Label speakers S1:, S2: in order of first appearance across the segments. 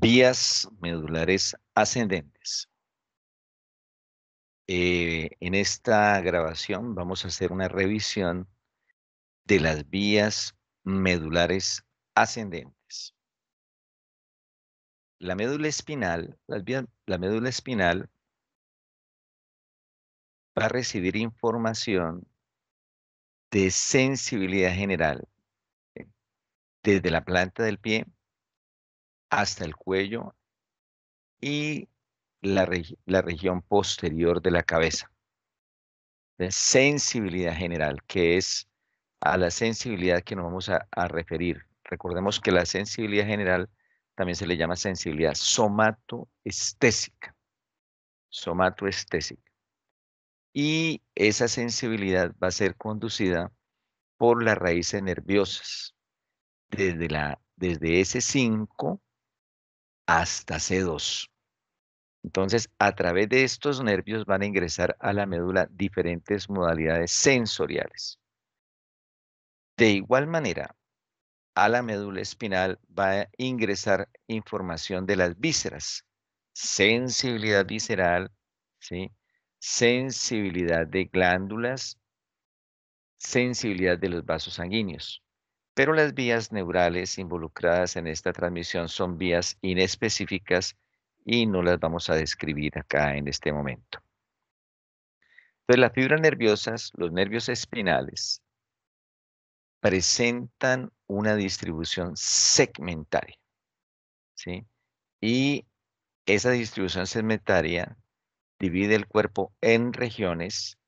S1: vías medulares ascendentes. Eh, en esta grabación vamos a hacer una revisión de las vías medulares ascendentes. La médula espinal, la médula espinal va a recibir información de sensibilidad general desde la planta del pie hasta el cuello y la, región posterior de la cabeza. De sensibilidad general, que es a la sensibilidad que nos vamos a, referir. Recordemos que la sensibilidad general también se le llama sensibilidad somatoestésica. Somatoestésica. Y esa sensibilidad va a ser conducida por las raíces nerviosas, desde, la, desde ese 5 hasta C2. Entonces, a través de estos nervios van a ingresar a la médula diferentes modalidades sensoriales. De igual manera, a la médula espinal va a ingresar información de las vísceras, sensibilidad visceral, ¿sí? sensibilidad de glándulas, sensibilidad de los vasos sanguíneos pero las vías neurales involucradas en esta transmisión son vías inespecíficas y no las vamos a describir acá en este momento. Entonces, las fibras nerviosas, los nervios espinales, presentan una distribución segmentaria. Y esa distribución segmentaria divide el cuerpo en regiones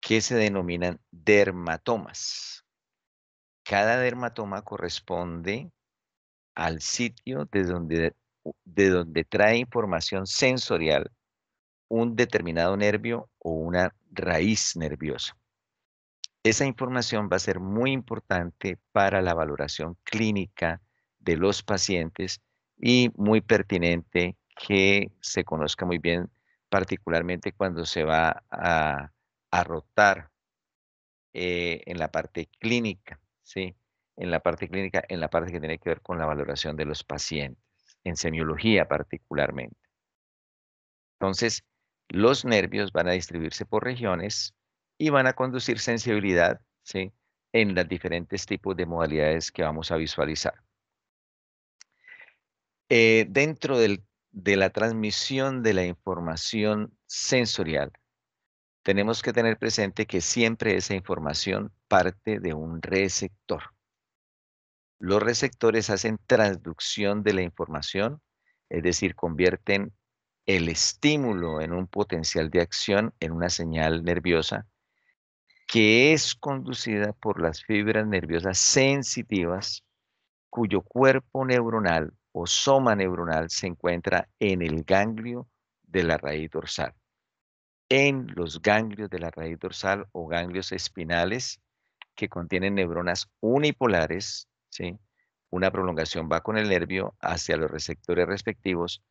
S1: que se denominan dermatomas. Cada dermatoma corresponde al sitio de donde, trae información sensorial un determinado nervio o una raíz nerviosa. Esa información va a ser muy importante para la valoración clínica de los pacientes y muy pertinente que se conozca muy bien, particularmente cuando se va a, rotar eh, en la parte clínica. ¿sí? En la parte clínica, en la parte que tiene que ver con la valoración de los pacientes, en semiología particularmente. Entonces, los nervios van a distribuirse por regiones y van a conducir sensibilidad, En los diferentes tipos de modalidades que vamos a visualizar. Eh, dentro de la transmisión de la información sensorial, tenemos que tener presente que siempre esa información parte de un receptor. Los receptores hacen transducción de la información, es decir, convierten el estímulo en un potencial de acción, en una señal nerviosa, que es conducida por las fibras nerviosas sensitivas, cuyo cuerpo neuronal o soma neuronal se encuentra en el ganglio de la raíz dorsal. En los ganglios de la raíz dorsal o ganglios espinales que contienen neuronas unipolares, ¿sí? Una prolongación va con el nervio hacia los receptores respectivos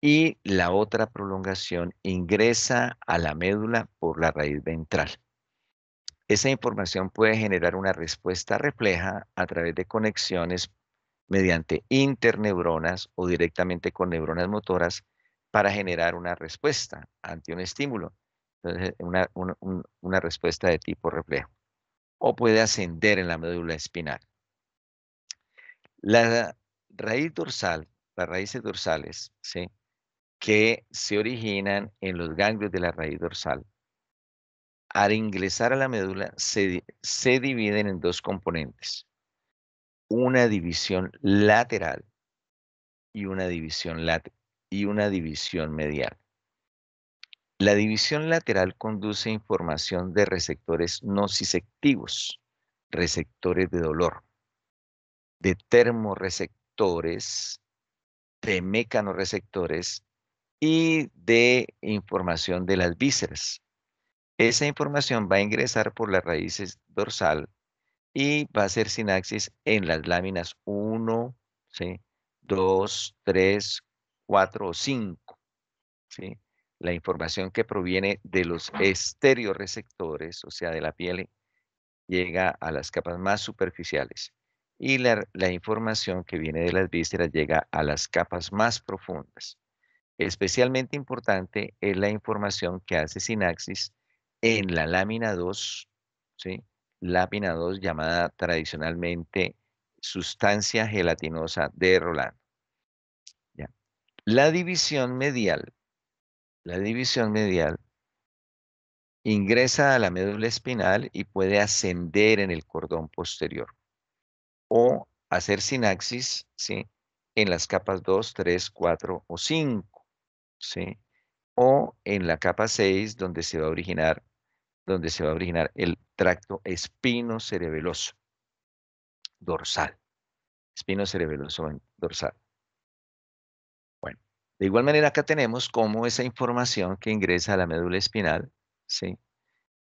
S1: y la otra prolongación ingresa a la médula por la raíz ventral. Esa información puede generar una respuesta refleja a través de conexiones mediante interneuronas o directamente con neuronas motoras para generar una respuesta ante un estímulo. una respuesta de tipo reflejo o puede ascender en la médula espinal. La raíz dorsal, las raíces dorsales, ¿sí? que se originan en los ganglios de la raíz dorsal, al ingresar a la médula se, dividen en dos componentes. Una división lateral y una división, y una división medial. La división lateral conduce información de receptores nociceptivos, receptores de dolor, de termorreceptores, de mecanorreceptores y de información de las vísceras. Esa información va a ingresar por las raíces dorsal y va a hacer sinapsis en las láminas 1, 2, 3, 4 o 5. ¿sí? la información que proviene de los estereoreceptores, o sea, de la piel, llega a las capas más superficiales y la, información que viene de las vísceras llega a las capas más profundas. Especialmente importante es la información que hace sinaxis en la lámina 2, ¿sí? lámina 2 llamada tradicionalmente sustancia gelatinosa de Roland. La división medial la división medial, ingresa a la médula espinal y puede ascender en el cordón posterior o hacer sinaxis en las capas 2, 3, 4 o 5, o en la capa 6 donde se va a originar, donde se va a originar el tracto espino cerebeloso dorsal, espino cerebeloso dorsal. De igual manera, acá tenemos cómo esa información que ingresa a la médula espinal ¿sí?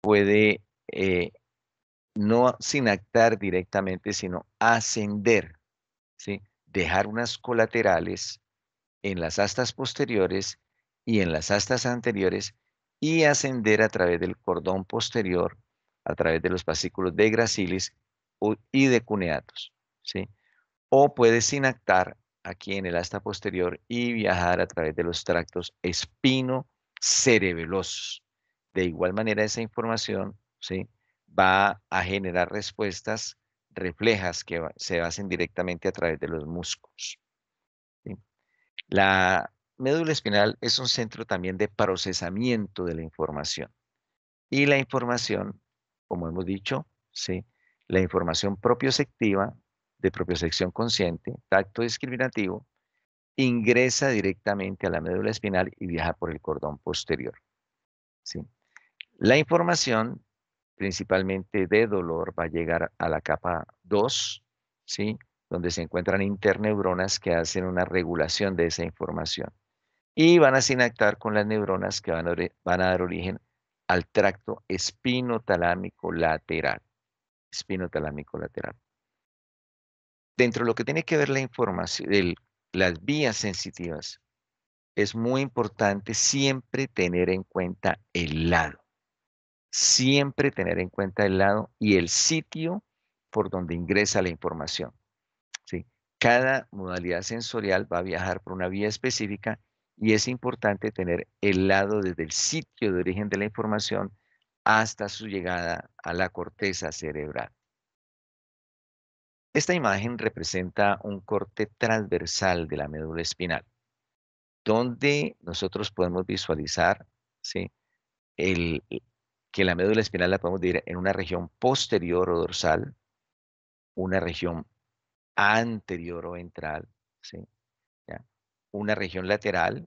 S1: puede eh, no sinactar directamente, sino ascender, ¿sí? dejar unas colaterales en las astas posteriores y en las astas anteriores y ascender a través del cordón posterior, a través de los fascículos de gracilis y de cuneatos. ¿sí? O puede sinactar aquí en el asta posterior y viajar a través de los tractos espino cerebelosos. De igual manera, esa información ¿sí? va a generar respuestas reflejas que se hacen directamente a través de los músculos. La médula espinal es un centro también de procesamiento de la información. Y la información, como hemos dicho, ¿sí? la información propioceptiva de sección consciente, tacto discriminativo, ingresa directamente a la médula espinal y viaja por el cordón posterior. La información, principalmente de dolor, va a llegar a la capa 2, ¿sí? donde se encuentran interneuronas que hacen una regulación de esa información y van a sinactar con las neuronas que van a, van a dar origen al tracto espinotalámico lateral. Espinotalámico lateral dentro de lo que tiene que ver la información, las vías sensitivas, es muy importante siempre tener en cuenta el lado. Siempre tener en cuenta el lado y el sitio por donde ingresa la información. Cada modalidad sensorial va a viajar por una vía específica y es importante tener el lado desde el sitio de origen de la información hasta su llegada a la corteza cerebral. Esta imagen representa un corte transversal de la médula espinal, donde nosotros podemos visualizar eh, que la médula espinal la podemos dividir en una región posterior o dorsal, una región anterior o ventral, una región lateral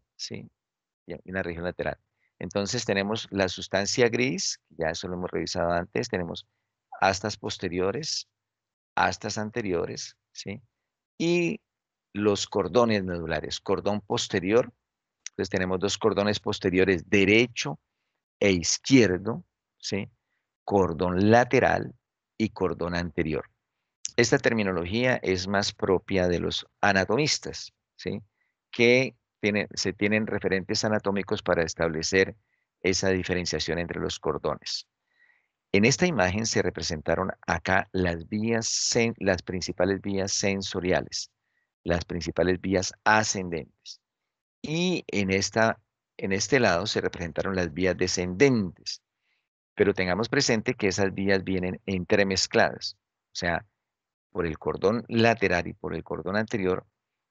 S1: una región lateral. Entonces tenemos la sustancia gris, ya eso lo hemos revisado antes, tenemos astas posteriores, astas anteriores, ¿sí? Y los cordones medulares, cordón posterior, entonces pues, tenemos dos cordones posteriores, derecho e izquierdo, ¿sí? Cordón lateral y cordón anterior. Esta terminología es más propia de los anatomistas, ¿sí? Que se tienen referentes anatómicos para establecer esa diferenciación entre los cordones. En esta imagen se representaron acá las, vías, las principales vías sensoriales, las principales vías ascendentes. Y en, en este lado se representaron las vías descendentes. Pero tengamos presente que esas vías vienen entremezcladas. O sea, por el cordón lateral y por el cordón anterior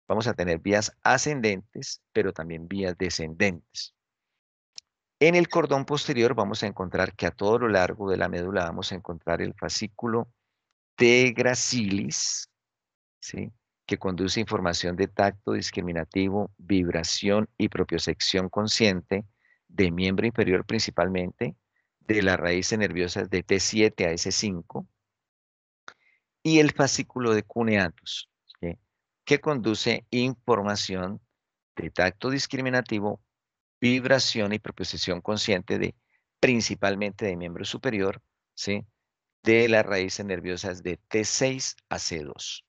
S1: vamos a tener vías ascendentes, pero también vías descendentes. En el cordón posterior vamos a encontrar que a todo lo largo de la médula vamos a encontrar el fascículo de gracilis, ¿sí? que conduce información de tacto discriminativo, vibración y sección consciente de miembro inferior principalmente, de las raíces nerviosas de T7 a S5, y el fascículo de cuneatus, que conduce información de tacto discriminativo, vibración y proposición consciente de principalmente de miembro superior, ¿sí? de las raíces nerviosas de T6 a C2.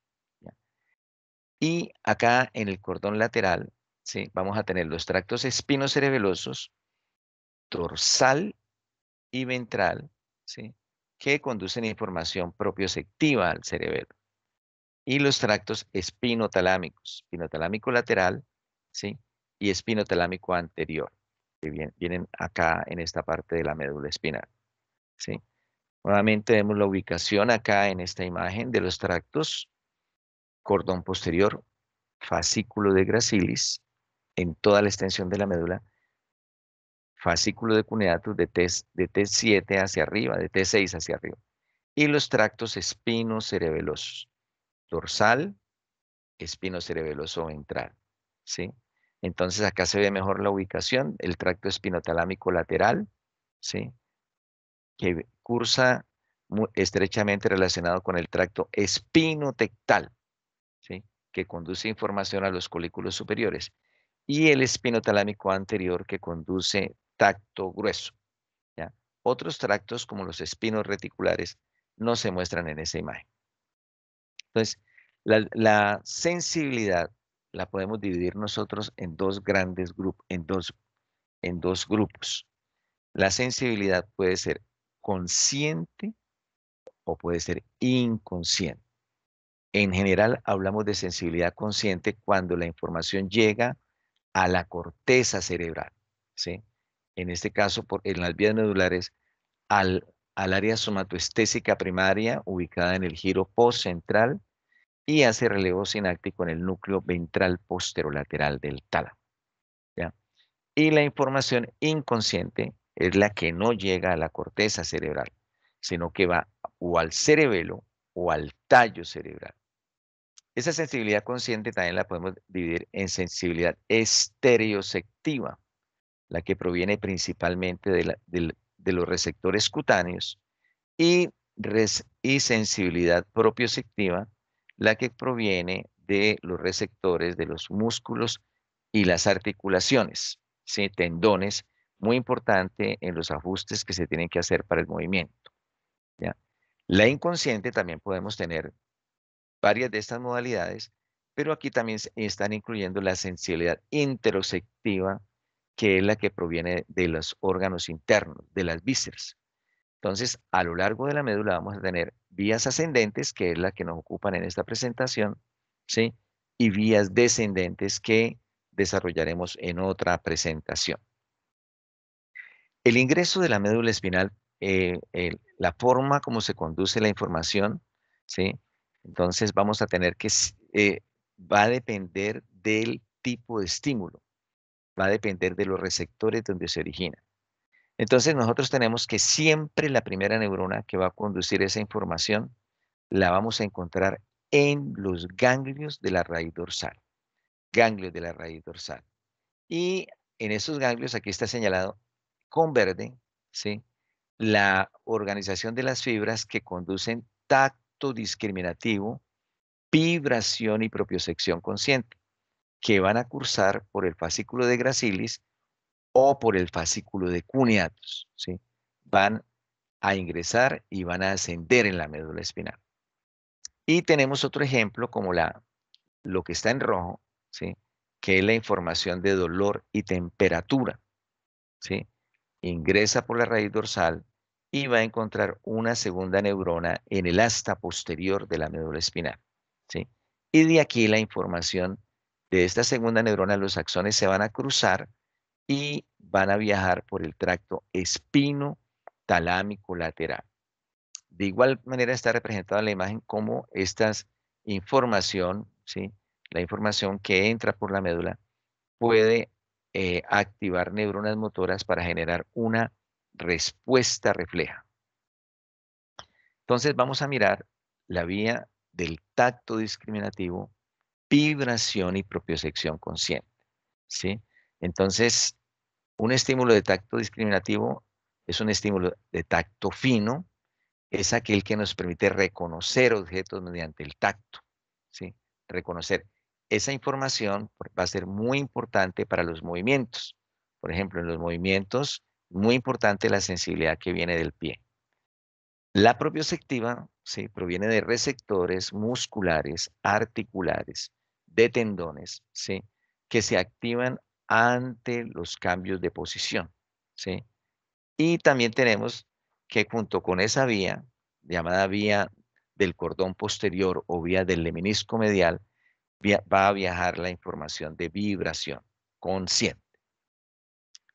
S1: Y acá en el cordón lateral, ¿sí? vamos a tener los tractos espinocerebelosos, dorsal y ventral, ¿sí? que conducen información propioceptiva al cerebelo. Y los tractos espinotalámicos, espinotalámico lateral, ¿sí? y espino telámico anterior, que vienen acá en esta parte de la médula espinal. ¿sí? Nuevamente vemos la ubicación acá en esta imagen de los tractos, cordón posterior, fascículo de gracilis en toda la extensión de la médula, fascículo de cuneatus de, T, de T7 hacia arriba, de T6 hacia arriba, y los tractos espinos dorsal, espino cerebeloso ventral, ¿sí? Entonces acá se ve mejor la ubicación, el tracto espinotalámico lateral, que cursa estrechamente relacionado con el tracto espinotectal, que conduce información a los colículos superiores, y el espinotalámico anterior que conduce tacto grueso. ¿ya? Otros tractos, como los espinos reticulares, no se muestran en esa imagen. Entonces, la sensibilidad la podemos dividir nosotros en dos grandes grupos, en dos, en dos grupos. La sensibilidad puede ser consciente o puede ser inconsciente. En general hablamos de sensibilidad consciente cuando la información llega a la corteza cerebral, En este caso, por, en las vías medulares, al, al área somatoestésica primaria ubicada en el giro postcentral y hace relevo sináptico en el núcleo ventral posterolateral del tálamo. Y la información inconsciente es la que no llega a la corteza cerebral, sino que va o al cerebelo o al tallo cerebral. Esa sensibilidad consciente también la podemos dividir en sensibilidad estereoceptiva, la que proviene principalmente de, los receptores cutáneos, y, y sensibilidad propioceptiva, la que proviene de los receptores de los músculos y las articulaciones, tendones, muy importante en los ajustes que se tienen que hacer para el movimiento. La inconsciente también podemos tener varias de estas modalidades, pero aquí también están incluyendo la sensibilidad interoceptiva, que es la que proviene de los órganos internos, de las vísceras. Entonces, a lo largo de la médula vamos a tener vías ascendentes, que es la que nos ocupan en esta presentación, ¿sí? Y vías descendentes que desarrollaremos en otra presentación. El ingreso de la médula espinal, eh, la forma como se conduce la información, ¿sí? Entonces vamos a tener que, eh, va a depender del tipo de estímulo, va a depender de los receptores donde se origina. Entonces nosotros tenemos que siempre la primera neurona que va a conducir esa información la vamos a encontrar en los ganglios de la raíz dorsal. Ganglios de la raíz dorsal. Y en esos ganglios, aquí está señalado con verde, ¿sí? la organización de las fibras que conducen tacto discriminativo, vibración y propiocepción consciente, que van a cursar por el fascículo de gracilis o por el fascículo de cuneatus, ¿sí? Van a ingresar y van a ascender en la médula espinal. Y tenemos otro ejemplo como la, lo que está en rojo, ¿sí? que es la información de dolor y temperatura. ¿sí? Ingresa por la raíz dorsal y va a encontrar una segunda neurona en el asta posterior de la médula espinal. ¿sí? Y de aquí la información de esta segunda neurona, los axones se van a cruzar y van a viajar por el tracto espino talámico lateral. De igual manera está representada la imagen como esta información, ¿sí? la información que entra por la médula puede eh, activar neuronas motoras para generar una respuesta refleja. Entonces vamos a mirar la vía del tacto discriminativo, vibración y propiocepción consciente. ¿sí? Entonces, un estímulo de tacto discriminativo es un estímulo de tacto fino, es aquel que nos permite reconocer objetos mediante el tacto, ¿sí? Reconocer. Esa información va a ser muy importante para los movimientos. Por ejemplo, en los movimientos, muy importante la sensibilidad que viene del pie. La propioceptiva ¿sí? proviene de receptores musculares, articulares, de tendones, ¿sí? que se activan ante los cambios de posición. ¿sí? Y también tenemos que junto con esa vía, llamada vía del cordón posterior o vía del leminisco medial, va a viajar la información de vibración consciente.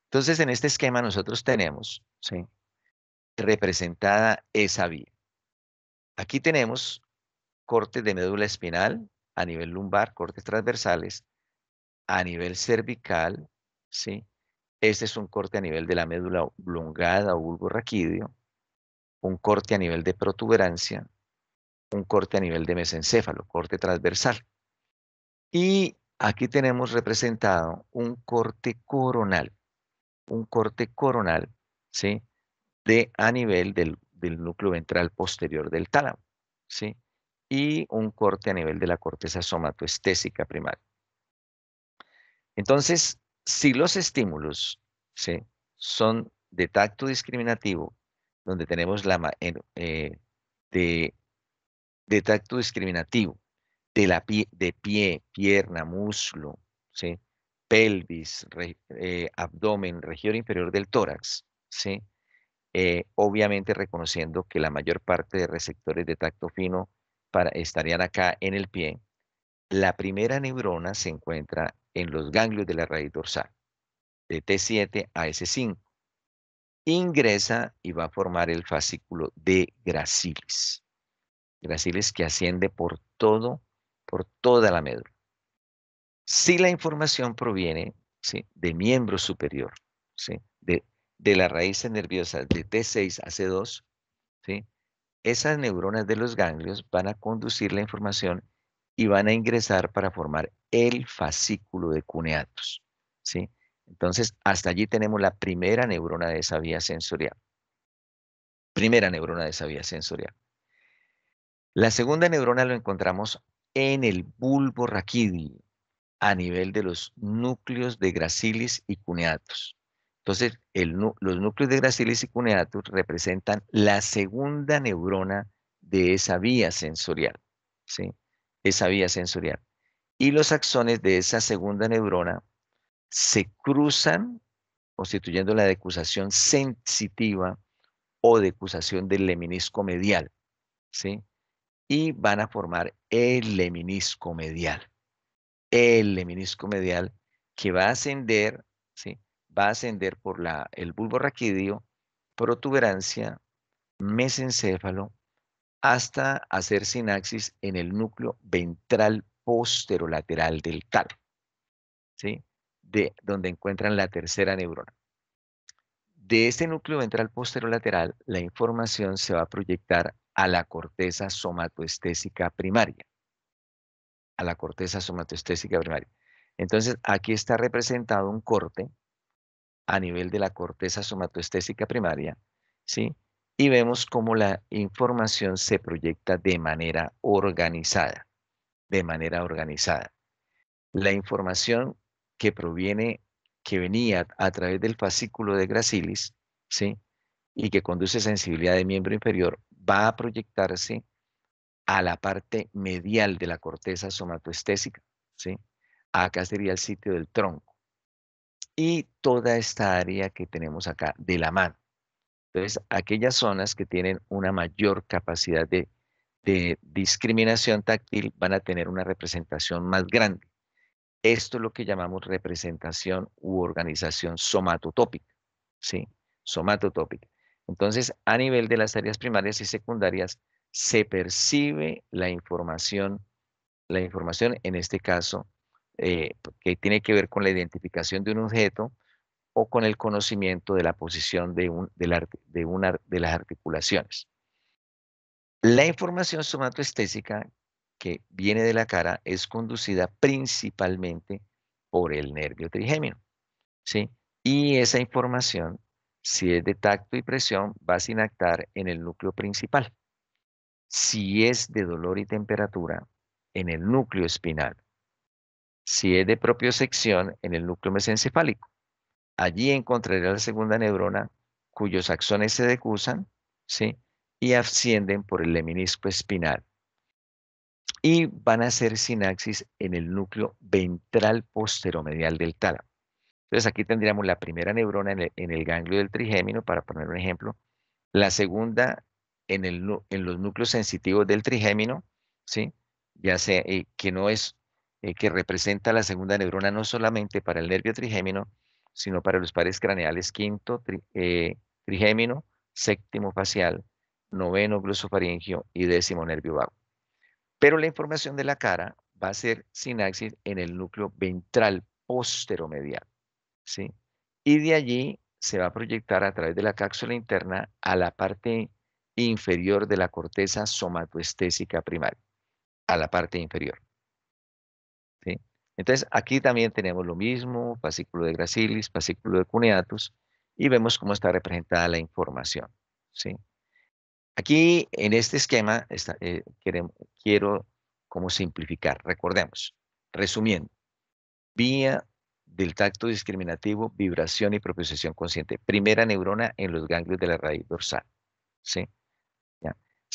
S1: Entonces, en este esquema nosotros tenemos ¿sí? representada esa vía. Aquí tenemos cortes de médula espinal a nivel lumbar, cortes transversales, a nivel cervical, ¿sí? Este es un corte a nivel de la médula oblongada o bulbo raquídeo, un corte a nivel de protuberancia, un corte a nivel de mesencéfalo, corte transversal. Y aquí tenemos representado un corte coronal, un corte coronal, ¿sí? De a nivel del, núcleo ventral posterior del tálamo, ¿sí? Y un corte a nivel de la corteza somatoestésica primaria. Entonces, si los estímulos son de tacto discriminativo, donde tenemos la eh, de, tacto discriminativo, de, la pie, de pie, pierna, muslo, pelvis, eh, abdomen, región inferior del tórax, eh, obviamente reconociendo que la mayor parte de receptores de tacto fino estarían acá en el pie. La primera neurona se encuentra en los ganglios de la raíz dorsal, de T7 a S5. Ingresa y va a formar el fascículo de gracilis. Gracilis que asciende por todo, por toda la médula. Si la información proviene de miembro superior, de, de las raíces nerviosas de T6 a C2, ¿sí? esas neuronas de los ganglios van a conducir la información y van a ingresar para formar el fascículo de cuneatos, ¿sí? Entonces, hasta allí tenemos la primera neurona de esa vía sensorial. Primera neurona de esa vía sensorial. La segunda neurona lo encontramos en el bulbo raquídeo, a nivel de los núcleos de gracilis y cuneatos. Entonces, los núcleos de gracilis y cuneatus representan la segunda neurona de esa vía sensorial. ¿sí? esa vía sensorial. Y los axones de esa segunda neurona se cruzan, constituyendo la decusación sensitiva o decusación del leminisco medial, ¿sí? Y van a formar el leminisco medial. El leminisco medial que va a ascender, ¿sí? Va a ascender por la, el bulbo raquídeo, protuberancia, mesencéfalo, hasta hacer sinaxis en el núcleo ventral posterolateral del tal, ¿sí? De donde encuentran la tercera neurona. De este núcleo ventral posterolateral, la información se va a proyectar a la corteza somatoestésica primaria. A la corteza somatoestésica primaria. Entonces, aquí está representado un corte a nivel de la corteza somatoestésica primaria, ¿sí? y vemos cómo la información se proyecta de manera organizada, de manera organizada. La información que proviene, que venía a través del fascículo de gracilis, ¿sí? y que conduce sensibilidad de miembro inferior, va a proyectarse a la parte medial de la corteza somatoestésica, ¿sí? acá sería el sitio del tronco, y toda esta área que tenemos acá de la mano. Entonces, aquellas zonas que tienen una mayor capacidad de, discriminación táctil van a tener una representación más grande. Esto es lo que llamamos representación u organización somatotópica, ¿sí? Somatotópica. Entonces, a nivel de las áreas primarias y secundarias, se percibe la información, la información en este caso, eh, que tiene que ver con la identificación de un objeto, o con el conocimiento de la posición de, una, de las articulaciones. La información somatoestésica que viene de la cara es conducida principalmente por el nervio trigémino. ¿sí? Y esa información, si es de tacto y presión, va a sinactar en el núcleo principal. Si es de dolor y temperatura, en el núcleo espinal. Si es de sección, en el núcleo mesencefálico. Allí encontraré la segunda neurona cuyos axones se decusan, ¿sí? Y ascienden por el leminisco espinal. Y van a hacer sinapsis en el núcleo ventral posteromedial del tálamo. Entonces aquí tendríamos la primera neurona en el, ganglio del trigémino, para poner un ejemplo, la segunda en, el, los núcleos sensitivos del trigémino, ¿sí? ya sea eh, que no es, eh, que representa la segunda neurona no solamente para el nervio trigémino, sino para los pares craneales quinto, eh, trigémino, séptimo facial, noveno glosofaringio y décimo nervio vago. Pero la información de la cara va a ser sinaxis en el núcleo ventral posteromedial, ¿sí? Y de allí se va a proyectar a través de la cápsula interna a la parte inferior de la corteza somatoestésica primaria, a la parte inferior. Entonces, aquí también tenemos lo mismo, fascículo de gracilis, fascículo de cuneatus, y vemos cómo está representada la información. ¿sí? Aquí, en este esquema, eh, quiero como simplificar. Recordemos, resumiendo, vía del tacto discriminativo, vibración y propiocepción consciente. Primera neurona en los ganglios de la raíz dorsal. ¿sí?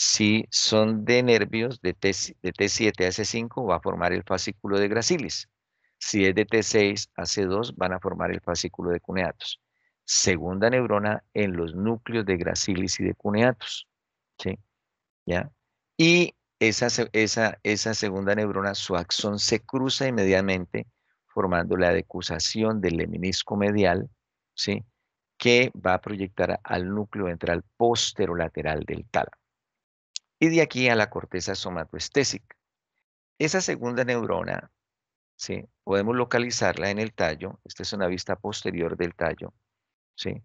S1: Si son de nervios de, T, 7 a C5, va a formar el fascículo de gracilis. Si es de T6 a C2, van a formar el fascículo de cuneatos. Segunda neurona en los núcleos de gracilis y de cuneatos. ¿Ya? Y esa, segunda neurona, su axón se cruza inmediatamente formando la decusación del leminisco medial, ¿sí? que va a proyectar al núcleo ventral posterolateral del tálamo y de aquí a la corteza somatoestésica. Esa segunda neurona, ¿sí? podemos localizarla en el tallo, esta es una vista posterior del tallo, ¿sí?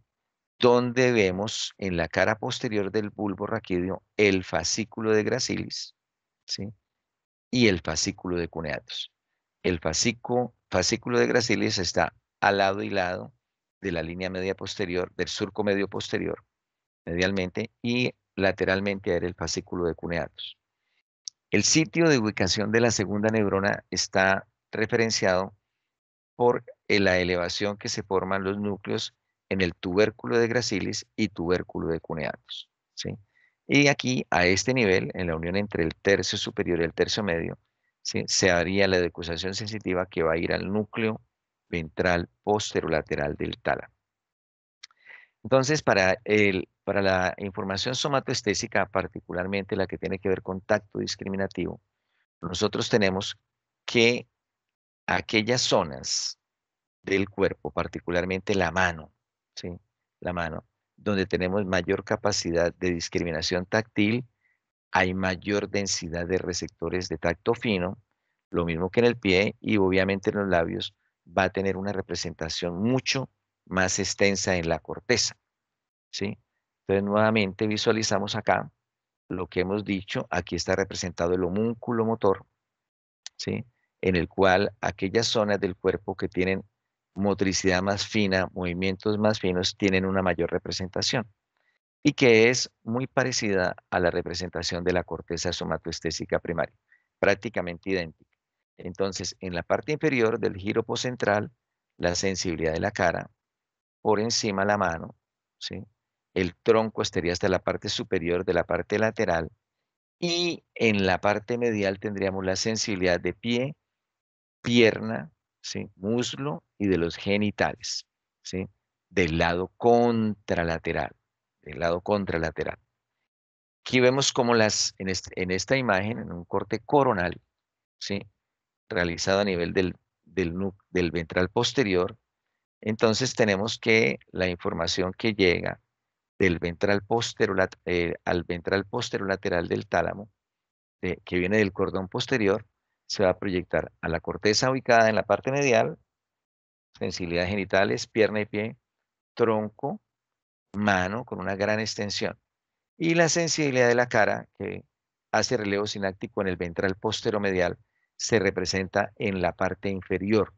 S1: donde vemos en la cara posterior del bulbo raquídeo el fascículo de gracilis ¿sí? y el fascículo de cuneatus. El fascículo de gracilis está al lado y lado de la línea media posterior, del surco medio posterior, medialmente, y lateralmente a el fascículo de cuneatos. El sitio de ubicación de la segunda neurona está referenciado por eh, la elevación que se forman los núcleos en el tubérculo de gracilis y tubérculo de cuneatos. ¿sí? Y aquí, a este nivel, en la unión entre el tercio superior y el tercio medio, se haría la decusación sensitiva que va a ir al núcleo ventral posterolateral del tálamo. Entonces, para, el, para la información somatoestésica, particularmente la que tiene que ver con tacto discriminativo, nosotros tenemos que aquellas zonas del cuerpo, particularmente la mano, ¿sí? la mano, donde tenemos mayor capacidad de discriminación táctil, hay mayor densidad de receptores de tacto fino, lo mismo que en el pie y obviamente en los labios va a tener una representación mucho más extensa en la corteza. ¿sí? Entonces, nuevamente visualizamos acá lo que hemos dicho. Aquí está representado el homúnculo motor, ¿sí? en el cual aquellas zonas del cuerpo que tienen motricidad más fina, movimientos más finos, tienen una mayor representación y que es muy parecida a la representación de la corteza somatoestésica primaria, prácticamente idéntica. Entonces, en la parte inferior del giro central, la sensibilidad de la cara, por encima la mano, ¿sí? el tronco estaría hasta la parte superior de la parte lateral y en la parte medial tendríamos la sensibilidad de pie, pierna, ¿sí? muslo y de los genitales, ¿sí? del lado contralateral, del lado contralateral. Aquí vemos como las, en, esta imagen, en un corte coronal, ¿sí? realizado a nivel del, del ventral posterior, entonces tenemos que la información que llega del ventral eh, al ventral posterolateral del tálamo, eh, que viene del cordón posterior, se va a proyectar a la corteza ubicada en la parte medial, sensibilidad genitales, pierna y pie, tronco, mano con una gran extensión. Y la sensibilidad de la cara, que hace relevo sináctico en el ventral posteromedial, se representa en la parte inferior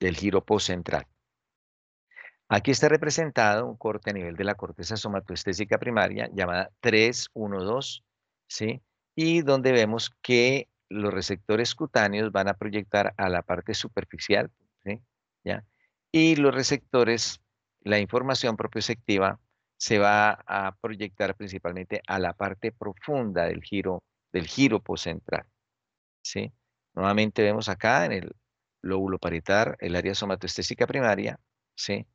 S1: del giro postcentral. Aquí está representado un corte a nivel de la corteza somatoestésica primaria llamada 312, ¿sí? Y donde vemos que los receptores cutáneos van a proyectar a la parte superficial, ¿sí? ¿Ya? Y los receptores, la información propioceptiva se va a proyectar principalmente a la parte profunda del giro, del giro postcentral, ¿sí? Nuevamente vemos acá en el lóbulo parietal, el área somatoestésica primaria, ¿sí?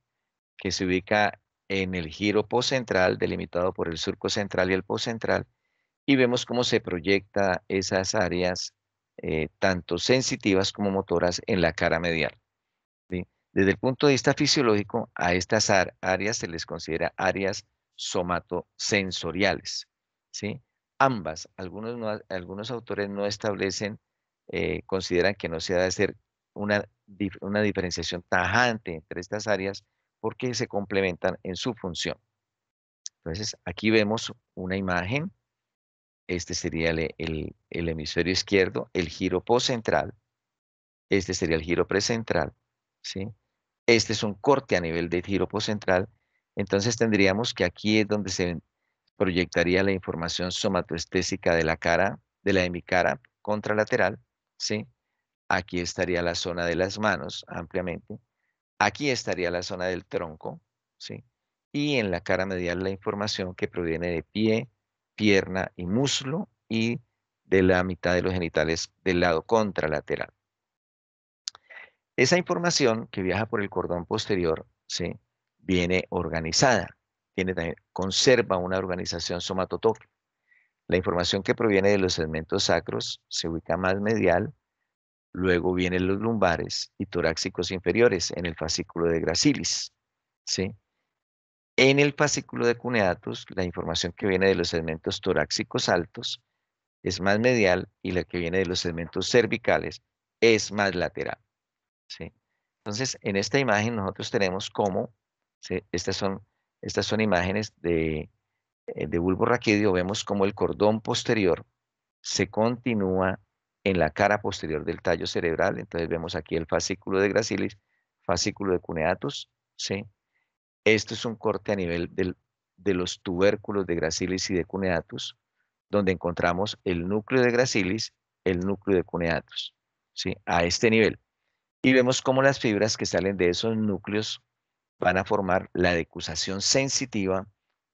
S1: que se ubica en el giro postcentral, delimitado por el surco central y el postcentral, y vemos cómo se proyecta esas áreas, eh, tanto sensitivas como motoras, en la cara medial. Desde el punto de vista fisiológico, a estas áreas se les considera áreas somatosensoriales. ¿sí? Ambas, algunos, algunos autores no establecen, eh, consideran que no se debe hacer una, una diferenciación tajante entre estas áreas, porque se complementan en su función. Entonces, aquí vemos una imagen. Este sería el, hemisferio izquierdo, el giro postcentral. Este sería el giro precentral. ¿sí? Este es un corte a nivel de giro postcentral. Entonces tendríamos que aquí es donde se proyectaría la información somatoestésica de la cara, de la hemicara contralateral, ¿sí? Aquí estaría la zona de las manos ampliamente. Aquí estaría la zona del tronco, ¿sí? Y en la cara medial la información que proviene de pie, pierna y muslo y de la mitad de los genitales del lado contralateral. Esa información que viaja por el cordón posterior, ¿sí? Viene organizada, tiene conserva una organización somatotópica. La información que proviene de los segmentos sacros se ubica más medial Luego vienen los lumbares y torácicos inferiores en el fascículo de gracilis. ¿sí? En el fascículo de cuneatus, la información que viene de los segmentos torácicos altos es más medial y la que viene de los segmentos cervicales es más lateral. ¿sí? Entonces, en esta imagen nosotros tenemos cómo, estas, son, estas son imágenes de, eh, de bulbo raquídeo, vemos cómo el cordón posterior se continúa en la cara posterior del tallo cerebral. Entonces vemos aquí el fascículo de gracilis, fascículo de cuneatus, ¿sí? Esto es un corte a nivel de los tubérculos de gracilis y de cuneatus, donde encontramos el núcleo de gracilis, el núcleo de cuneatus, ¿sí? A este nivel. Y vemos cómo las fibras que salen de esos núcleos van a formar la decusación sensitiva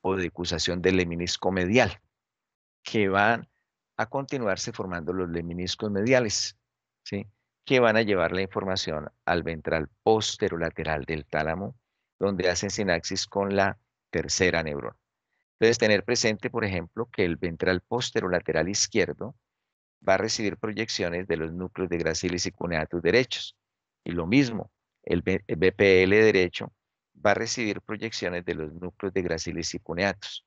S1: o decusación del leminisco medial, que van a continuarse formando los leminiscos mediales, ¿sí? que van a llevar la información al ventral posterolateral del tálamo, donde hacen sinapsis con la tercera neurona. Entonces, tener presente, por ejemplo, que el ventral posterolateral izquierdo va a recibir proyecciones de los núcleos de gracilis y cuneatus derechos. Y lo mismo, el, BPL derecho va a recibir proyecciones de los núcleos de gracilis y cuneatus.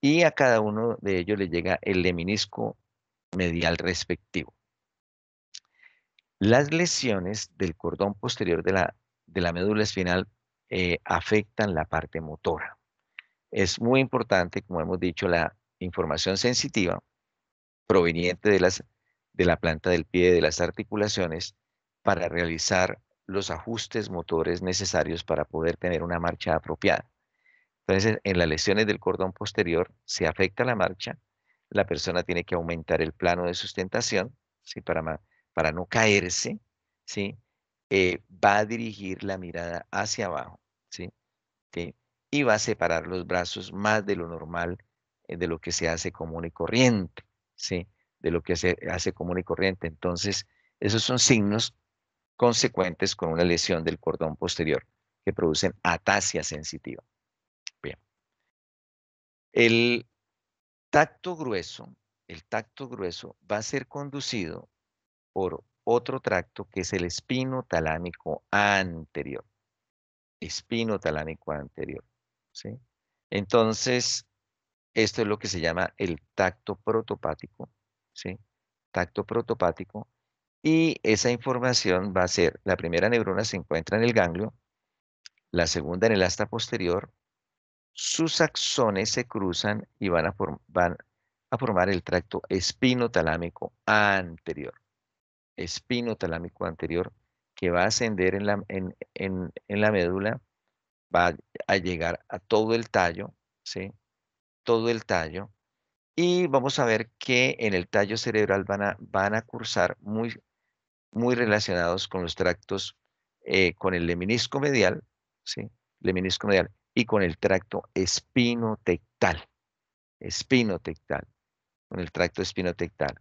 S1: Y a cada uno de ellos le llega el leminisco medial respectivo. Las lesiones del cordón posterior de la, de la médula espinal eh, afectan la parte motora. Es muy importante, como hemos dicho, la información sensitiva proveniente de, las, de la planta del pie, de las articulaciones, para realizar los ajustes motores necesarios para poder tener una marcha apropiada. Entonces, en las lesiones del cordón posterior se afecta la marcha la persona tiene que aumentar el plano de sustentación, para, para no caerse, eh, va a dirigir la mirada hacia abajo, Y va a separar los brazos más de lo normal, eh, de lo que se hace común y corriente, ¿sí? De lo que se hace común y corriente. Entonces, esos son signos consecuentes con una lesión del cordón posterior que producen atasia sensitiva. Bien. El tacto grueso, el tacto grueso va a ser conducido por otro tracto que es el espino talámico anterior. Espino talámico anterior. ¿sí? Entonces, esto es lo que se llama el tacto protopático. ¿sí? Tacto protopático. Y esa información va a ser, la primera neurona se encuentra en el ganglio, la segunda en el asta posterior, sus axones se cruzan y van a, formar el tracto espinotalámico anterior. Espinotalámico anterior que va a ascender en la, médula, va a llegar a todo el tallo, ¿sí? Todo el tallo. Y vamos a ver que en el tallo cerebral van a, van cursar muy, relacionados con los tractos, eh, con el leminisco medial, ¿sí? Leminisco medial y con el tracto espinotectal. Espinotectal. Con el tracto espinotectal.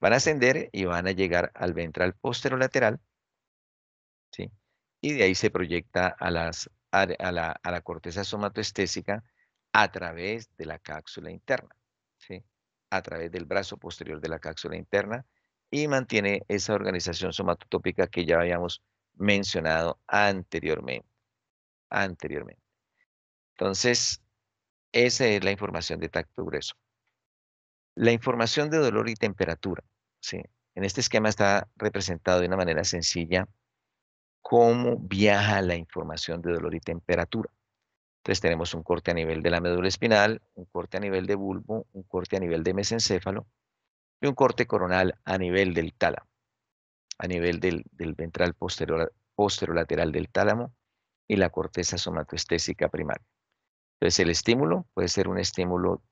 S1: Van a ascender y van a llegar al ventral posterolateral. ¿sí? Y de ahí se proyecta a, la, corteza somatoestésica a través de la cápsula interna. ¿sí? A través del brazo posterior de la cápsula interna. Y mantiene esa organización somatotópica que ya habíamos mencionado anteriormente. Anteriormente. Entonces, esa es la información de tacto grueso. La información de dolor y temperatura. ¿sí? En este esquema está representado de una manera sencilla cómo viaja la información de dolor y temperatura. Entonces tenemos un corte a nivel de la médula espinal, un corte a nivel de bulbo, un corte a nivel de mesencéfalo y un corte coronal a nivel del tálamo, a nivel del, ventral posterolateral del tálamo y la corteza somatoestésica primaria. Entonces, el estímulo puede ser un estímulo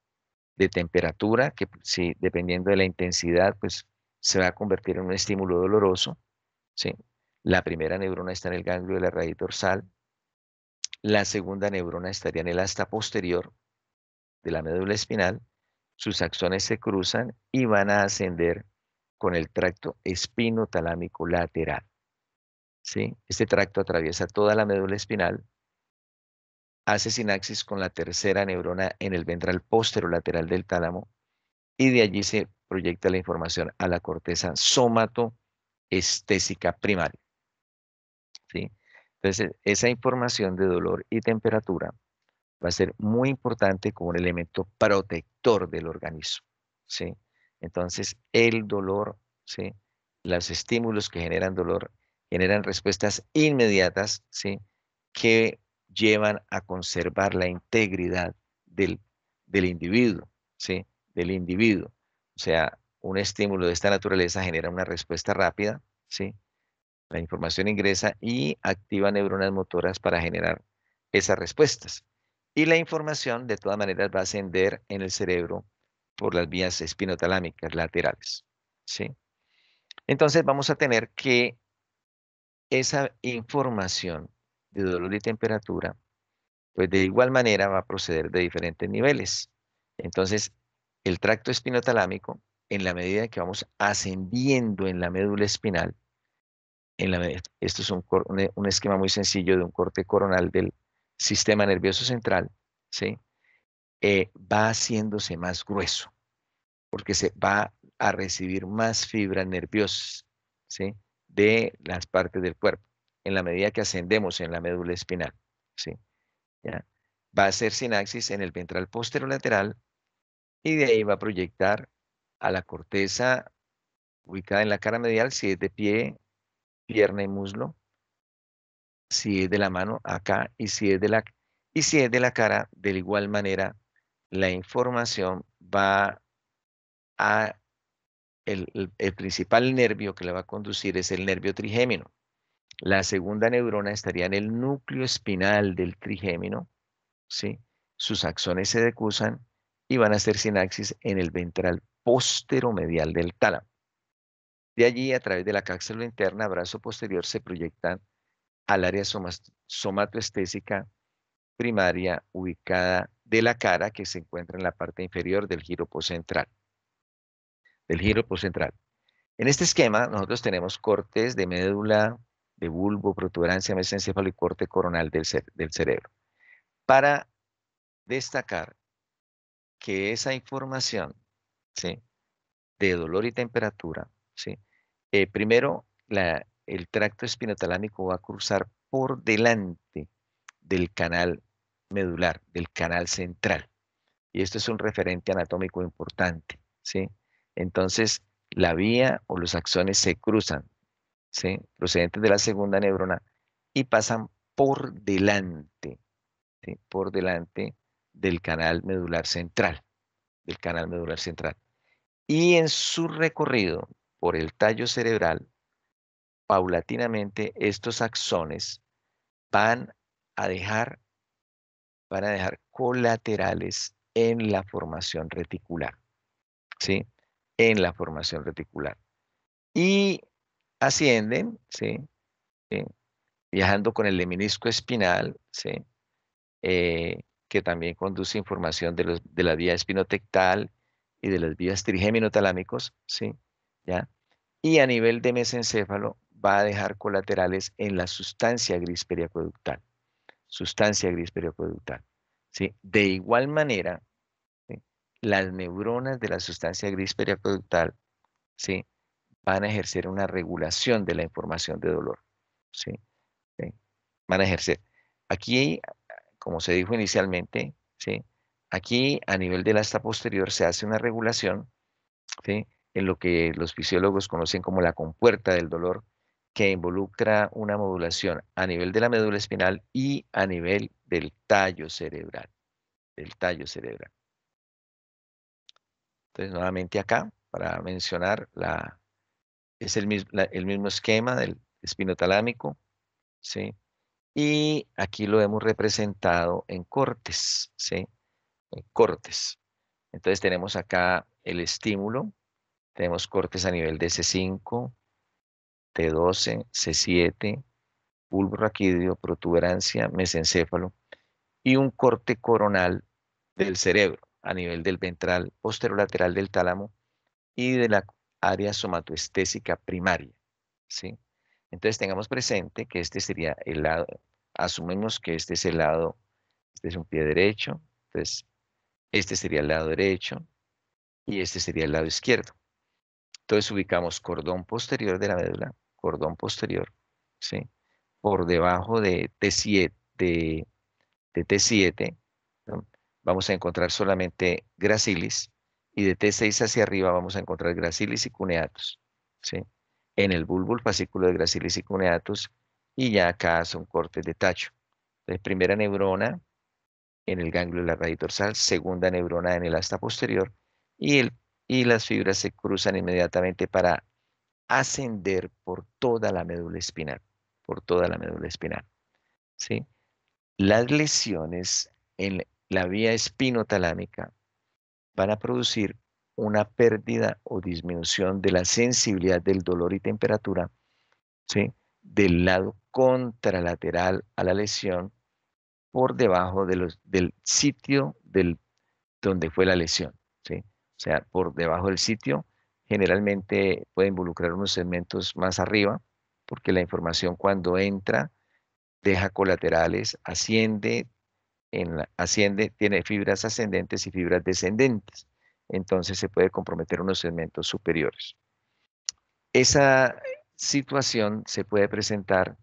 S1: de temperatura, que si, dependiendo de la intensidad, pues se va a convertir en un estímulo doloroso. ¿sí? La primera neurona está en el ganglio de la raíz dorsal, la segunda neurona estaría en el asta posterior de la médula espinal, sus axones se cruzan y van a ascender con el tracto espinotalámico lateral. ¿sí? Este tracto atraviesa toda la médula espinal, hace sinapsis con la tercera neurona en el ventral posterolateral del tálamo y de allí se proyecta la información a la corteza somatoestésica primaria. Entonces, esa información de dolor y temperatura va a ser muy importante como un elemento protector del organismo. Entonces, el dolor, ¿sí? los estímulos que generan dolor, generan respuestas inmediatas ¿sí? que llevan a conservar la integridad del, individuo, ¿sí? Del individuo. O sea, un estímulo de esta naturaleza genera una respuesta rápida, ¿sí? La información ingresa y activa neuronas motoras para generar esas respuestas. Y la información, de todas maneras, va a ascender en el cerebro por las vías espinotalámicas laterales. ¿sí? Entonces vamos a tener que esa información de dolor y temperatura, pues de igual manera va a proceder de diferentes niveles. Entonces, el tracto espinotalámico, en la medida que vamos ascendiendo en la médula espinal, en la, esto es un, un, esquema muy sencillo de un corte coronal del sistema nervioso central, eh, va haciéndose más grueso, porque se va a recibir más fibras nerviosas, de las partes del cuerpo en la medida que ascendemos en la médula espinal. ¿sí? Va a ser sinaxis en el ventral posterolateral y de ahí va a proyectar a la corteza ubicada en la cara medial, si es de pie, pierna y muslo, si es de la mano acá y si es de la, y si es de la cara, de la igual manera, la información va a el, el, principal nervio que la va a conducir es el nervio trigémino. La segunda neurona estaría en el núcleo espinal del trigémino, ¿sí? Sus axones se decusan y van a hacer sinapsis en el ventral posteromedial del tálamo. De allí, a través de la cápsula interna, brazo posterior, se proyectan al área somatoestésica primaria ubicada de la cara que se encuentra en la parte inferior del giro poscentral. Del giro postcentral. En este esquema, nosotros tenemos cortes de médula de bulbo, protuberancia, mesencéfalo y corte coronal del, cerebro. Para destacar que esa información de dolor y temperatura, ¿sí? Eh, primero el tracto espinotalámico va a cruzar por delante del canal medular, del canal central. Y esto es un referente anatómico importante. ¿sí? Entonces, la vía o los axones se cruzan procedentes de la segunda neurona y pasan por delante, por delante del canal medular central, del canal medular central. Y en su recorrido por el tallo cerebral, paulatinamente estos axones van a dejar, van a dejar colaterales en la formación reticular, ¿sí? En la formación reticular. Y ascienden, ¿sí? viajando con el leminisco espinal, ¿sí? Eh, que también conduce información de, la vía espinotectal y de las vías trigémino ¿sí? ¿Ya? Y a nivel de mesencéfalo va a dejar colaterales en la sustancia gris productal. sustancia gris productal. ¿sí? De igual manera, las neuronas de la sustancia gris periacoductal, ¿sí? van a ejercer una regulación de la información de dolor. Van a ejercer. Aquí, como se dijo inicialmente, ¿sí? aquí a nivel del asta posterior se hace una regulación en lo que los fisiólogos conocen como la compuerta del dolor, que involucra una modulación a nivel de la médula espinal y a nivel del tallo cerebral. Del tallo cerebral. Entonces, nuevamente acá, para mencionar la, es el mismo, esquema del espinotalámico, ¿sí? Y aquí lo hemos representado en cortes, ¿sí? En cortes. Entonces tenemos acá el estímulo, tenemos cortes a nivel de C5, T12, C7, bulbo raquídeo, protuberancia, mesencéfalo y un corte coronal del cerebro a nivel del ventral posterolateral del tálamo y de la área somatoestésica primaria. ¿sí? Entonces tengamos presente que este sería el lado, asumimos que este es el lado, este es un pie derecho, entonces este sería el lado derecho y este sería el lado izquierdo. Entonces ubicamos cordón posterior de la médula, cordón posterior, ¿sí? por debajo de T7, de, T7 vamos a encontrar solamente gracilis, y de T6 hacia arriba vamos a encontrar gracilis y cuneatus. ¿sí? En el bulbul, fascículo de gracilis y cuneatus, y ya acá son cortes de tacho. Entonces, primera neurona en el ganglio de la raíz dorsal, segunda neurona en el asta posterior, y, el, y las fibras se cruzan inmediatamente para ascender por toda la médula espinal, por toda la médula espinal. ¿sí? Las lesiones en la vía espinotalámica van a producir una pérdida o disminución de la sensibilidad del dolor y temperatura ¿sí? del lado contralateral a la lesión por debajo de los, del sitio del, donde fue la lesión. ¿sí? O sea, por debajo del sitio generalmente puede involucrar unos segmentos más arriba porque la información cuando entra deja colaterales, asciende, asciende, tiene fibras ascendentes y fibras descendentes. Entonces se puede comprometer unos segmentos superiores. Esa situación se puede presentar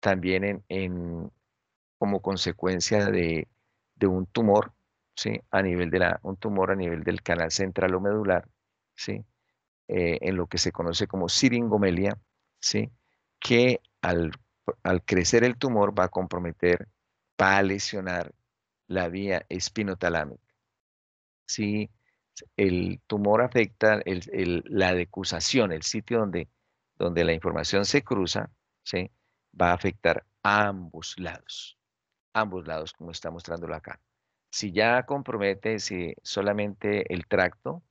S1: también como consecuencia de, un tumor, ¿sí? a nivel de la, un tumor a nivel del canal central o medular, ¿sí? Eh, en lo que se conoce como siringomelia, ¿sí? que al, al crecer el tumor va a comprometer va a lesionar la vía espinotalámica. Si el tumor afecta la decusación, el sitio donde, donde la información se cruza, va a afectar ambos lados, ambos lados, como está mostrándolo acá. Si ya compromete solamente el tracto,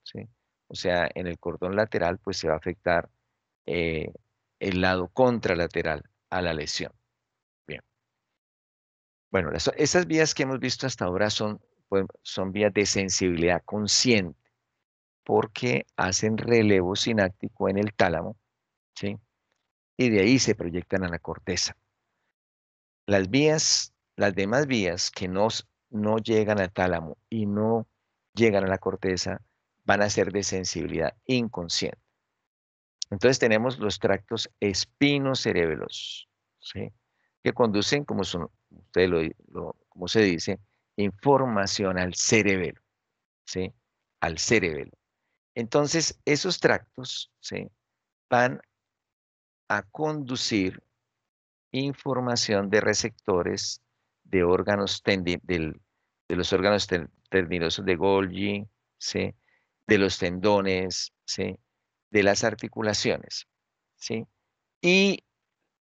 S1: o sea, en el cordón lateral, pues se va a afectar eh, el lado contralateral a la lesión. Bueno, esas vías que hemos visto hasta ahora son, pues, son vías de sensibilidad consciente porque hacen relevo sináptico en el tálamo, ¿sí? Y de ahí se proyectan a la corteza. Las vías, las demás vías que no, no llegan al tálamo y no llegan a la corteza van a ser de sensibilidad inconsciente. Entonces tenemos los tractos espinocerebelos, ¿sí? que conducen, como son, usted como se dice, información al cerebelo, ¿sí? Al cerebelo. Entonces, esos tractos, ¿sí? Van a conducir información de receptores de órganos del, de los órganos tendinosos de Golgi, ¿sí? de los tendones, ¿sí? de las articulaciones. ¿sí? Y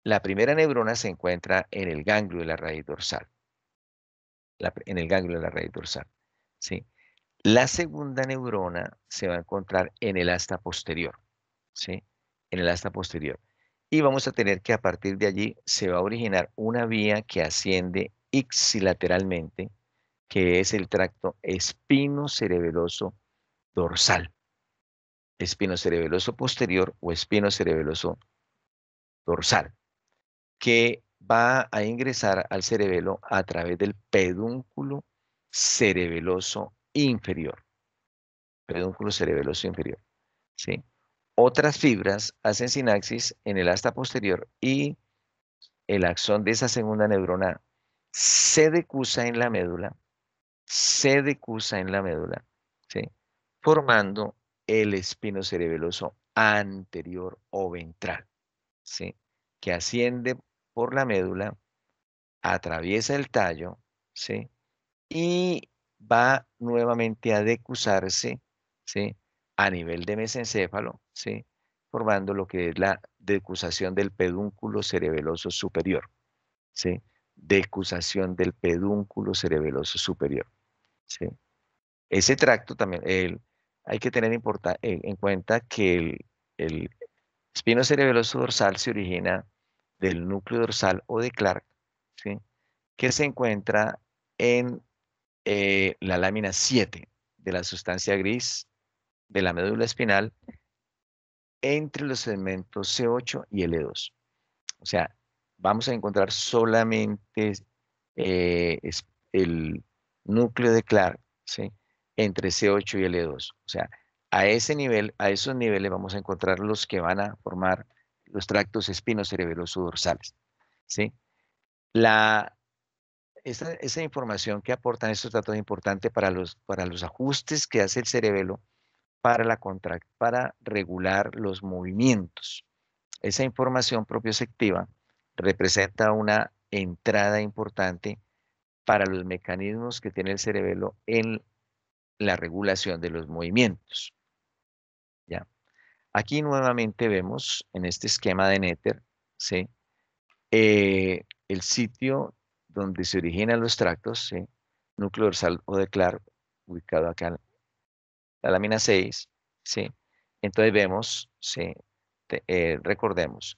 S1: la primera neurona se encuentra en el ganglio de la raíz dorsal. en el ganglio de la raíz dorsal. ¿sí? La segunda neurona se va a encontrar en el asta posterior. ¿sí? En el asta posterior. Y vamos a tener que a partir de allí se va a originar una vía que asciende ixilateralmente, que es el tracto espinocerebeloso dorsal. Espinocerebeloso posterior o espinocerebeloso dorsal que va a ingresar al cerebelo a través del pedúnculo cerebeloso inferior. Pedúnculo cerebeloso inferior. ¿sí? Otras fibras hacen sinapsis en el asta posterior y el axón de esa segunda neurona se decusa en la médula, se decusa en la médula, formando el espino cerebeloso anterior o ventral, que asciende por la médula, atraviesa el tallo, ¿sí? Y va nuevamente a decusarse, ¿sí? A nivel de mesencéfalo, ¿sí? Formando lo que es la decusación del pedúnculo cerebeloso superior, ¿sí? Decusación del pedúnculo cerebeloso superior, ¿sí? Ese tracto también, el, hay que tener eh, en cuenta que el, el espino cerebeloso dorsal se origina del núcleo dorsal o de Clark, que se encuentra en eh, la lámina 7 de la sustancia gris de la médula espinal entre los segmentos C8 y L2. O sea, vamos a encontrar solamente eh, el núcleo de Clark entre C8 y L2. O sea, a ese nivel, a esos niveles vamos a encontrar los que van a formar los tractos espinos o dorsales. ¿sí? La, esa, información que aportan estos datos es importante para los, para los ajustes que hace el cerebelo para, la para regular los movimientos. Esa información propioceptiva representa una entrada importante para los mecanismos que tiene el cerebelo en la regulación de los movimientos. Aquí nuevamente vemos en este esquema de Nether, eh, el sitio donde se originan los tractos, núcleo dorsal o de Clark, ubicado acá en la lámina 6, Entonces vemos, ¿sí? Eh, recordemos,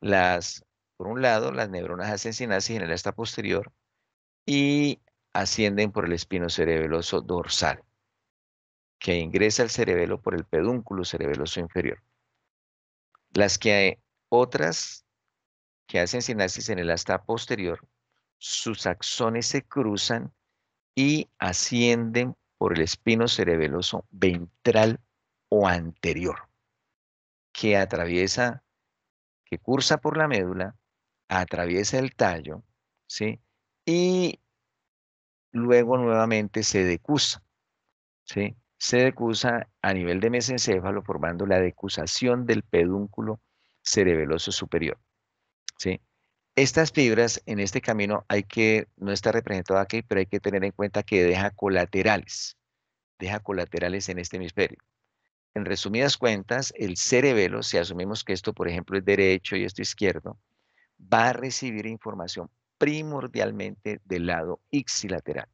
S1: las, por un lado, las neuronas ascensionales en el esta posterior y ascienden por el espino cerebeloso dorsal que ingresa al cerebelo por el pedúnculo cerebeloso inferior. Las que hay otras que hacen sinapsis en el asta posterior, sus axones se cruzan y ascienden por el espino cerebeloso ventral o anterior, que atraviesa, que cursa por la médula, atraviesa el tallo, ¿sí? Y luego nuevamente se decusa, ¿sí? se decusa a nivel de mesencéfalo formando la decusación del pedúnculo cerebeloso superior. ¿sí? Estas fibras en este camino hay que, no está representadas aquí, pero hay que tener en cuenta que deja colaterales, deja colaterales en este hemisferio. En resumidas cuentas, el cerebelo, si asumimos que esto, por ejemplo, es derecho y esto izquierdo, va a recibir información primordialmente del lado ixilateral,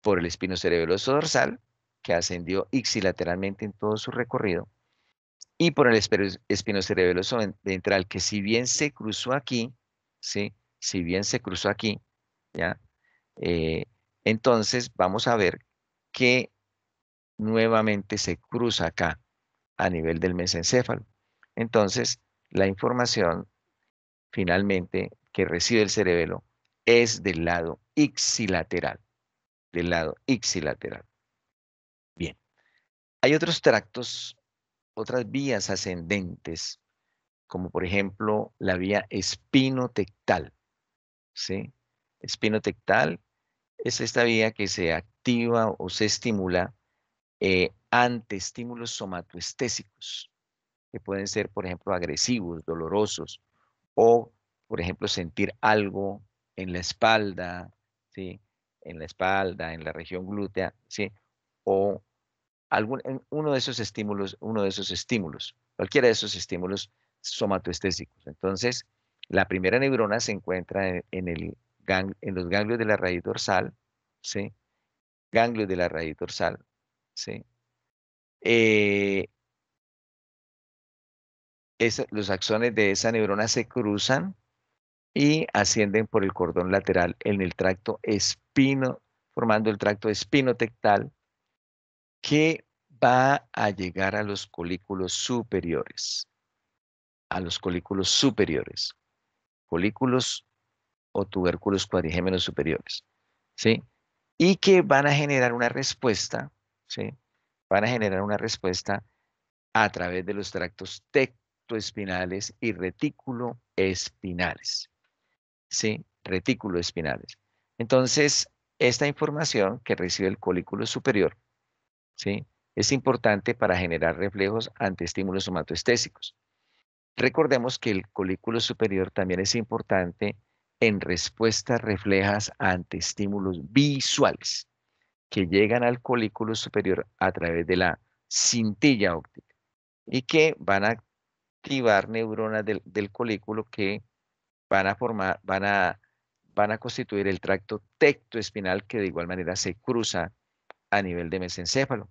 S1: por el espino cerebeloso dorsal que ascendió ixilateralmente en todo su recorrido, y por el espinocerebelo ventral, que si bien se cruzó aquí, si bien se cruzó aquí, ¿ya? Eh, entonces vamos a ver que nuevamente se cruza acá a nivel del mesencéfalo. Entonces, la información finalmente que recibe el cerebelo es del lado ixilateral, del lado ixilateral. Hay otros tractos, otras vías ascendentes, como por ejemplo la vía espinotectal. ¿sí? Espinotectal es esta vía que se activa o se estimula eh, ante estímulos somatoestésicos, que pueden ser, por ejemplo, agresivos, dolorosos, o, por ejemplo, sentir algo en la espalda, ¿sí? en la espalda, en la región glútea, ¿sí? o uno de esos estímulos, uno de esos estímulos, cualquiera de esos estímulos somatoestésicos. Entonces, la primera neurona se encuentra en, el gang, en los ganglios de la raíz dorsal, ¿sí? Ganglios de la raíz dorsal, ¿sí? Eh los axones de esa neurona se cruzan y ascienden por el cordón lateral en el tracto espino, formando el tracto espinotectal que va a llegar a los colículos superiores. A los colículos superiores. Colículos o tubérculos cuadrigémenos superiores. ¿Sí? Y que van a generar una respuesta, ¿sí? Van a generar una respuesta a través de los tractos tectoespinales y retículo ¿Sí? Retículo Entonces, esta información que recibe el colículo superior es importante para generar reflejos ante estímulos somatoestésicos. Recordemos que el colículo superior también es importante en respuestas reflejas ante estímulos visuales que llegan al colículo superior a través de la cintilla óptica y que van a activar neuronas del, colículo que van a formar, van a constituir el tracto tectoespinal que de igual manera se cruza a nivel de mesencéfalo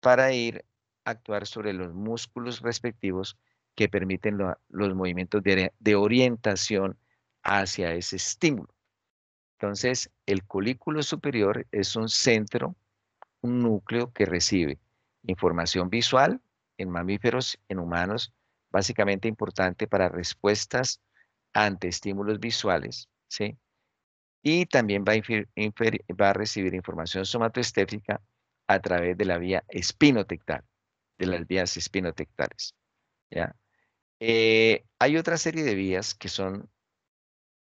S1: para ir a actuar sobre los músculos respectivos que permiten los movimientos de, orientación hacia ese estímulo. Entonces, el colículo superior es un centro, un núcleo que recibe información visual en mamíferos, en humanos, básicamente importante para respuestas ante estímulos visuales, y también va a, recibir información somatoestética a través de la vía espinotectal, de las vías espinotectales. ¿ya? Eh, hay otra serie de vías que son,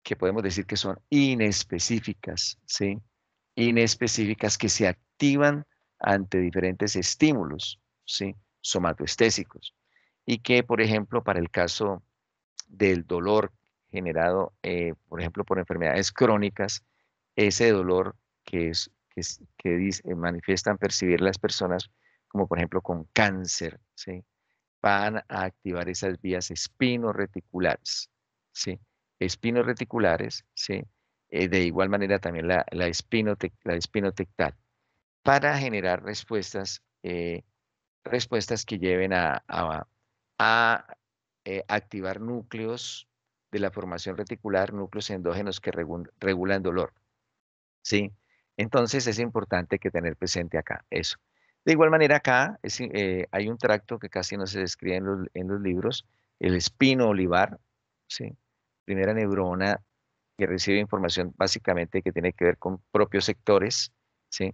S1: que podemos decir que son inespecíficas, ¿sí? Inespecíficas que se activan ante diferentes estímulos, ¿sí? Somatoestésicos. Y que, por ejemplo, para el caso del dolor generado, eh, por ejemplo, por enfermedades crónicas, ese dolor que, eh, manifiestan percibir las personas, como por ejemplo con cáncer, van a activar esas vías espino-reticulares. Espino-reticulares, eh, de igual manera también la, la, espinotectal, para generar respuestas, respuestas que lleven a, activar núcleos de la formación reticular, núcleos endógenos que regulan dolor. ¿Sí? Entonces es importante que tener presente acá eso. De igual manera acá eh, hay un tracto que casi no se describe en los, libros, el espino olivar, ¿sí? primera neurona que recibe información básicamente que tiene que ver con propios sectores, ¿sí?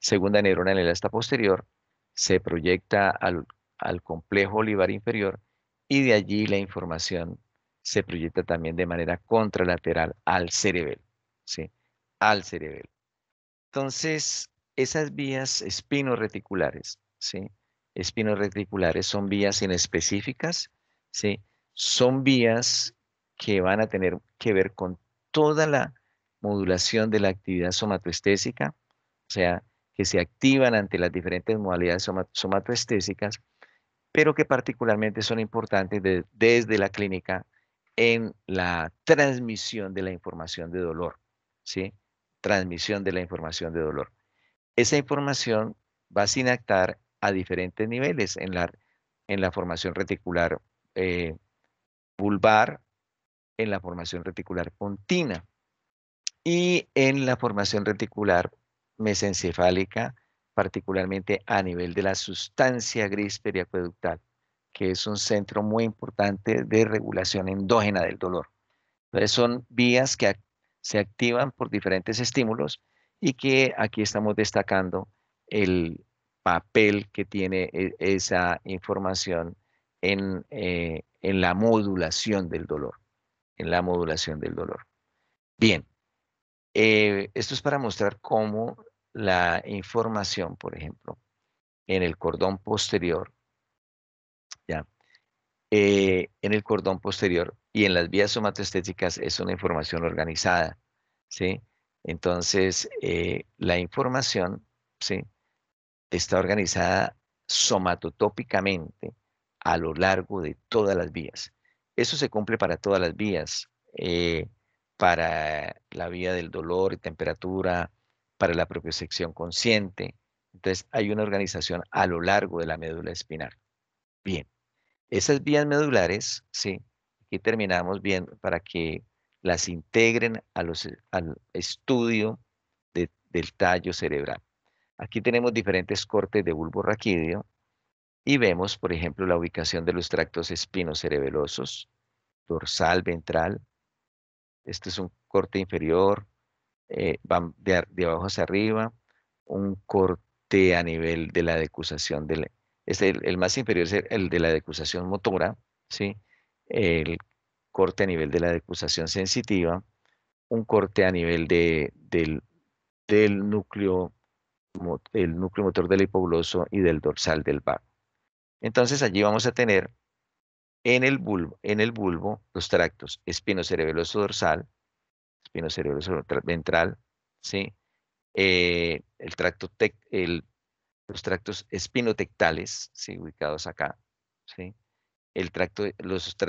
S1: segunda neurona en el asta posterior, se proyecta al, al complejo olivar inferior y de allí la información se proyecta también de manera contralateral al cerebelo, ¿sí? Al cerebelo. Entonces, esas vías espino-reticulares, ¿sí? Espino-reticulares son vías inespecíficas, ¿sí? Son vías que van a tener que ver con toda la modulación de la actividad somatoestésica, o sea, que se activan ante las diferentes modalidades somatoestésicas, pero que particularmente son importantes desde la clínica en la transmisión de la información de dolor, ¿sí? Transmisión de la información de dolor. Esa información va a sinactar a diferentes niveles en la, en la formación reticular eh, vulvar, en la formación reticular pontina y en la formación reticular mesencefálica, particularmente a nivel de la sustancia gris periacueductal que es un centro muy importante de regulación endógena del dolor. Entonces son vías que se activan por diferentes estímulos y que aquí estamos destacando el papel que tiene e-, esa información eh, en, la modulación del dolor, en la modulación del dolor. Bien, eh, esto es para mostrar cómo la información, por ejemplo, en el cordón posterior ¿ya? Eh, en el cordón posterior y en las vías somatoestéticas es una información organizada, Entonces, eh, la información, Está organizada somatotópicamente a lo largo de todas las vías. Eso se cumple para todas las vías, eh, para la vía del dolor y temperatura, para la propiocepción consciente. Entonces, hay una organización a lo largo de la médula espinal. Bien, esas vías medulares, sí, aquí terminamos bien para que las integren a los, eh, al estudio del tallo cerebral. Aquí tenemos diferentes cortes de bulbo raquídeo y vemos, por ejemplo, la ubicación de los tractos espinocerebelosos, dorsal, ventral. Este es un corte inferior, eh, de, de, abajo hacia arriba, un corte a nivel de la decusación del, el, más inferior es el, de la decusación motora, ¿sí? el corte a nivel de la decusación sensitiva, un corte a nivel del, núcleo, el núcleo motor del hipogloso y del dorsal del bar. Entonces allí vamos a tener en el bulbo, en el bulbo los tractos espinocerebeloso dorsal, espinocerebeloso ventral, ¿sí? Eh, el tracto tec, el los tractos espinotectales, ¿sí? ubicados acá, ¿sí? El tracto,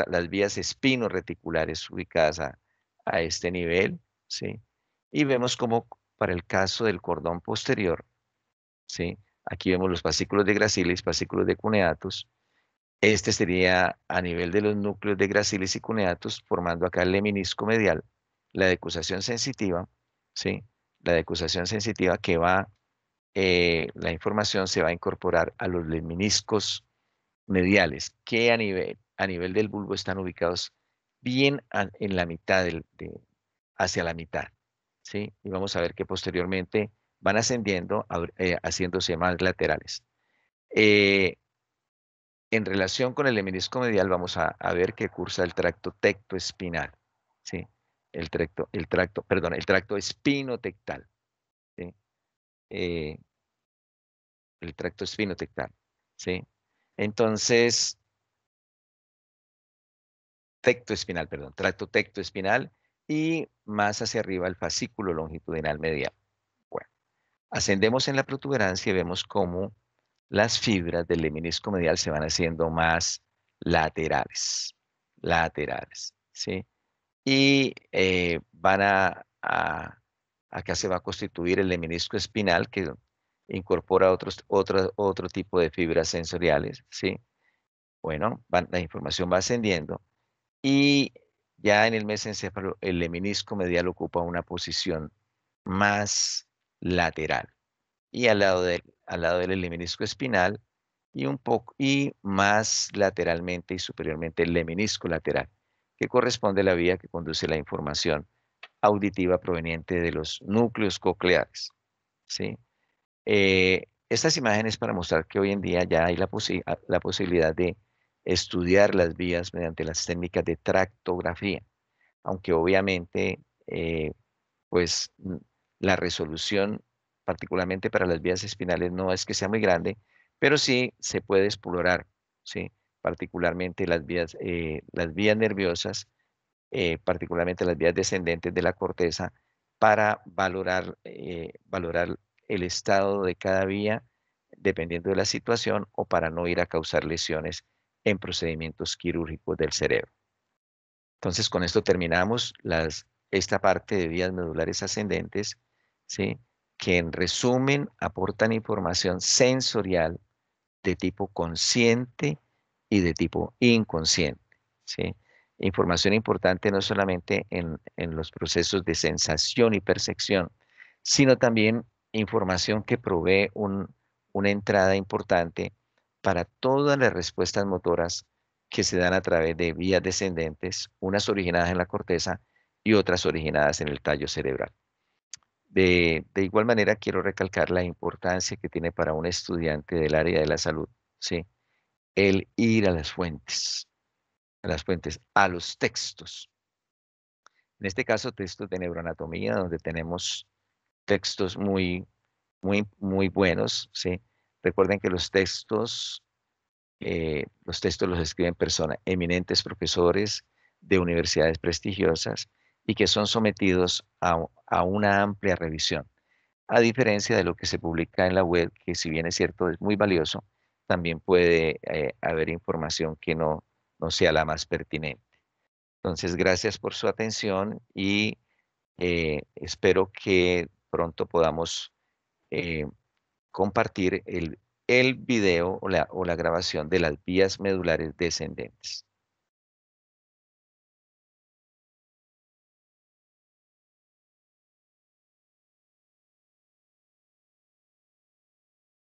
S1: las vías espino ubicadas a, a, este nivel, ¿sí? Y vemos como para el caso del cordón posterior, ¿sí? Aquí vemos los fascículos de gracilis, fascículos de cuneatus. Este sería a nivel de los núcleos de gracilis y cuneatus, formando acá el leminisco medial, la decusación sensitiva, ¿sí? La decusación sensitiva que va eh, la información se va a incorporar a los leminiscos mediales, que a nivel, del bulbo están ubicados bien en la mitad, hacia la mitad. ¿sí? Y vamos a ver que posteriormente van ascendiendo, eh, haciéndose más laterales. Eh, en relación con el leminisco medial, vamos a, ver que cursa el tracto tectoespinal, ¿sí? El tracto, el tracto, perdón, el tracto espinotectal. Eh, el tracto espinotectal, ¿sí? Entonces, espinal, perdón, tracto espinal y más hacia arriba el fascículo longitudinal medial. Bueno, ascendemos en la protuberancia y vemos cómo las fibras del leminisco medial se van haciendo más laterales, laterales, ¿sí? Y eh, van a Acá se va a constituir el leminisco espinal que incorpora otros, otro, otro tipo de fibras sensoriales, ¿sí? Bueno, la información va ascendiendo y ya en el mesencéfalo el leminisco medial ocupa una posición más lateral y al lado del, al lado del espinal y un poco y más lateralmente y superiormente el leminisco lateral, que corresponde a la vía que conduce la información auditiva proveniente de los núcleos cocleares. ¿sí? Eh, estas imágenes para mostrar que hoy en día ya hay ah, la, posibilidad de estudiar las vías mediante las técnicas de tractografía, aunque obviamente eh, pues la resolución particularmente para las vías espinales no es que sea muy grande, pero sí se puede explorar, ¿sí? particularmente las vías, eh, las vías nerviosas eh, particularmente las vías descendentes de la corteza, para valorar, eh, valorar el estado de cada vía dependiendo de la situación o para no ir a causar lesiones en procedimientos quirúrgicos del cerebro. Entonces, con esto terminamos esta parte de vías medulares ascendentes, ¿sí? que en resumen aportan información sensorial de tipo consciente y de tipo inconsciente. ¿sí? información importante no solamente en, los procesos de sensación y percepción, sino también información que provee una entrada importante para todas las respuestas motoras que se dan a través de vías descendentes, unas originadas en la corteza y otras originadas en el tallo cerebral. De, igual manera, quiero recalcar la importancia que tiene para un estudiante del área de la salud, el ir a las fuentes, a las fuentes, a los textos. En este caso, textos de neuroanatomía, donde tenemos textos muy, muy, muy buenos. Recuerden que los textos, eh, los textos los escriben personas, eminentes profesores de universidades prestigiosas y que son sometidos a, una amplia revisión. A diferencia de lo que se publica en la web, que si bien es cierto es muy valioso, también puede eh, haber información que no no sea la más pertinente. Entonces, gracias por su atención y eh, espero que pronto podamos eh, compartir el, el video o la, o la grabación de las vías medulares descendentes.